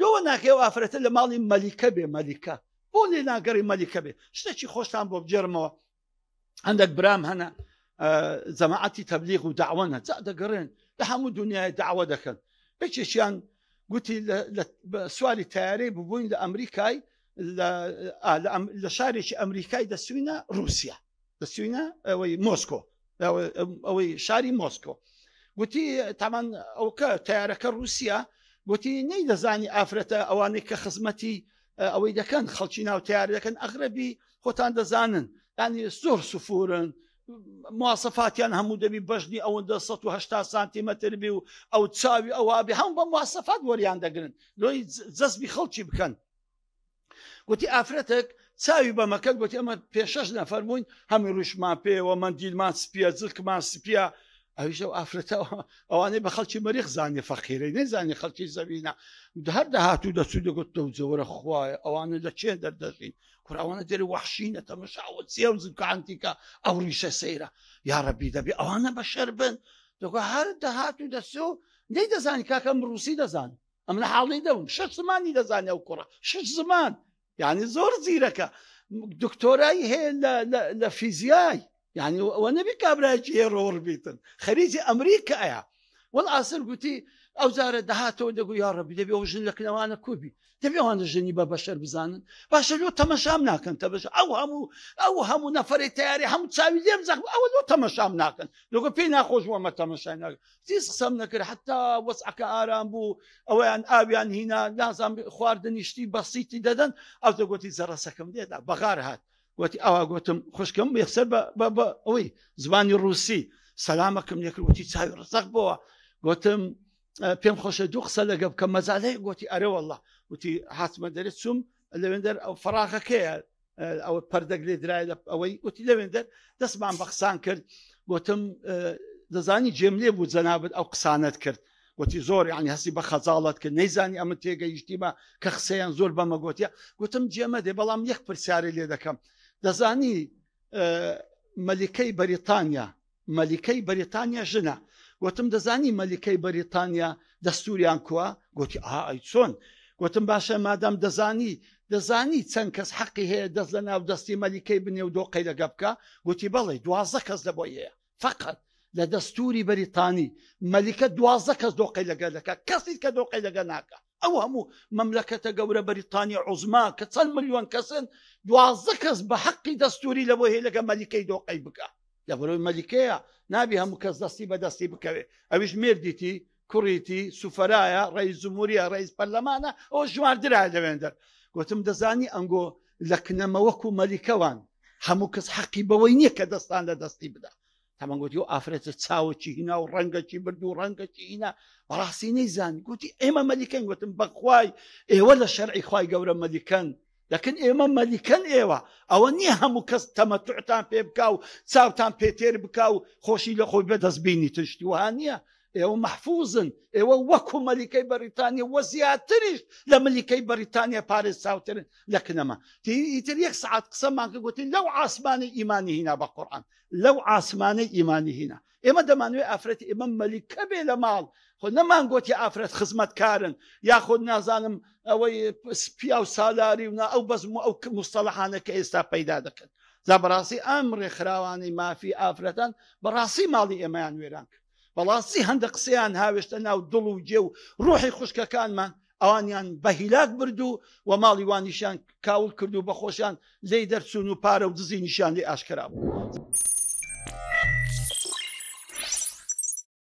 لەوە ناکەی و ئافرەتە لە ملكة مەلیکە ملكة بولي بۆ ملكة ناگەڕی مەلیکە بێ خوش خۆشتان بۆ بجێرمەوە عندك برام هەنە زەماعەتی تەبلیغ و داوەنە جا دەگەڕێن لە هەموو دنیای داوا دەکەن بچێکیان گوتی سوالی تیارەی ببووین لە ئەمریکای لە سوينا روسيا دەسوینە سوينا دەسوینە ئەوەی مۆسکۆ ئەوەی شاری مۆسکۆ گوتی تامان ئەوکە تیارەکە رووسیا گوتی نەی دەزانی ئافرەتە ئەوانەی کە خزمەتی ئەوەی دەکەن خەڵکی ناوتیار دەکەن ئەغربی خۆتان دەزانن ینی زۆر سوفورن مواسەفاتیان هەموو دەبی بەشنی ئەوەندە 180 سانتیمەتر بی و ئەو چاوی ئەوابی هەم بە مواسەفات وەریان دەگرن لۆی جەزبی خەڵکی بکەن گوتی ئافرەتێک چاوی بەمەکە گوتی ئەمە پێشەش نەفەرمونین هەمی ڕوشمان پێوە من دیلمان سپیە زلکمان سپیە ئەویشە ئافرەتەوە ئەوانەی بە خەڵکی مەریخ زانانی فەخیرەی نەزانانی خەڵکی زەوینا هەر داهاتوو دەچوو دەگوت و جۆرە خوایە ئەوانە لە چێ دەردەژین کوراوانە دێری وحشینە تەمەشاوە چێ و زکانتیکە ئەو ریشە سەیرە یارەبی دەبێ ئەوانە بە شەر بن دەگو هەر داهاتوو دەسێ و نەی دەزانانی کاکەم ڕوسی دەزان ئەم لە حاڵی دەون شش زمانی دەزانێ و کوڕە شش زمان یعنی زۆر زیرەکە دکتۆرایی هەیە لە فیزیای یعنی ئەوە نەبی کابراایکی ڕۆڕ بیتن خەریجی ئەمریکایە وەڵ ئاسر گوتی ئەو جارە داهاتەوە دەگو یاڕەبی دەبێ ئەو ژن لە کنەوانە کوبی دەبێوانە ژنی بە بەشەر بزانن باشە لۆ تەمەشام ناکەن تە بەش ئەو هەموو ئەو هەموو نەفری تیاری هەموو چاوی لێم زەخ ئەوە لۆ تەمەشام ناکەن لۆگە پێی ناخۆشوەمە تەمەشای ناکەن تیز قسەم نەکرد حتا وەسعەکە ئارام بوو ئەویان ئاویان هینا نازان خواردنیشتی بەسیتی دەدەن ئەو دەگوتی زەرەسەکەم دێدا بەغار هات وتی ئەوە گوتم خوشکم بێخسەر بە ئەوەی زمانی رووسی سەلامەکەم یەکروتی چاوی ڕزەق بەوە گوتم پێم خۆشە دوو قسە لەگە بکە مەزالەی گوتی ئەرەوەله وتی هاتممە دەرێت چوم لەوێندەر ئەو فراخەکەیە ئەوە پەردەگرێ درای لە ئەوەی وتی لەوێندەر دەستمان بەخسان کرد گوتم دەزانی جێملێ بوو جەنابێت ئەو قسانت کرد گوتی زۆر عنی هەستی بە خەزاڵت کرد نەیزانی ئەمە تێگەیشتیمە کە قسەیان زۆر بەمەگوتیە گوتم جێمە دێ بەڵام یەک پرسیارە لێ دەکەم دەزانی مەلیکەی بەریتانیا مەلیکەی بەریتانیا ژنە گوتم دەزانی مەلیکەی بەریتانیا دەستوریان کووە گوتی ئا چۆن گوتم باشە مادام دەزانی دەزانی چەند کەس حەقی هەیە دەست لە ناو دەستی مەلیکەی بنێو دۆقی لەگە بکە گوتی بەڵێ دوازە کەس دەبی هەیە فقط لە دەستوری بەریتانی مەلیکە دوازە کەس دۆقی لەگە دەکە کەسی کە دۆقی لەگە ناکە ئەو هەموو مەملەکەتە گەورە بەریتانی عوزما کە چەند ملیۆن کەسن دوازە کەس بە حەقی دەستوری لەوە هەیە لەگە مەلیکەی دۆقەی بکە لە بەرەوەی مەلیکەیە نابی هەموو کەس دەستی بە دەستی بکەوێ ئەویش مردیتی کوڕیتی سوفەرایە ڕێز زموریە ڕێز پەرلەمانە ئەو ژواردرا لەوێندەر گوتم دەزانی ئەنگۆ لە کنەمەوەکو مەلیکەوان هەموو کەس حەقی بەوەی نییە کە دەستان لە دەستی بدە تەمەگوتی و ئافرێتە چاوەکی هینا و ڕەنگەکی برد و ڕەنگەکی هینا بەڕاستی نەیزان گوتی ئێمە مەلیکەن گوتم بەخوای ئێوە لە شەرعی خی گەورە مەلیکەن دەکەن ئێمە مەلیکەن ئێوە ئەوە نییە هەموو کەس تەمەتوعتان پێ بک و چاوتان پێتێر بک و خۆشی لە خۆی بەدەستبینی تشتی وان نییە ئێوە محفوزن ئێوە وەکو مەلیکەی بەریتانیا وە زیاتریش لە ملیکەی بەریتانیا پارێز چاوترن لەکنەما تیتر یەک سعات قسەمان کە گوتی لەو ئاسمانی ئیمانی هینا بە قورآن لەو ئاسمانەی ئیمانی هینا ئێمە دەمانوێت ئافرەتی ئێمە مەلیکە بێ لە ماڵ خۆ نەمان گوتی ئافرەت خزمەتکارن یاخۆ نازانم ئەوەی پیا و سالاری ونا ئەو بەزم و ئەو مستەلحانە کە ئێستا پەیدا دەکەن. بەڕاستی ئەم ڕێکخراوانی مافی ئافرەتەن بەڕاستی ماڵی ئێمەیان وێران بەڵاستی هەندە قسەیان هاوێشتە ناو دڵ و جێ و ڕۆحی خوشکەکانمان ئەوانیان بەهیلاک برد و و ماڵی وانیشان کاول کرد و بەخۆشیان لی دەرچوون و پارە و دزی نیشان لێ ئاشکرا بوو.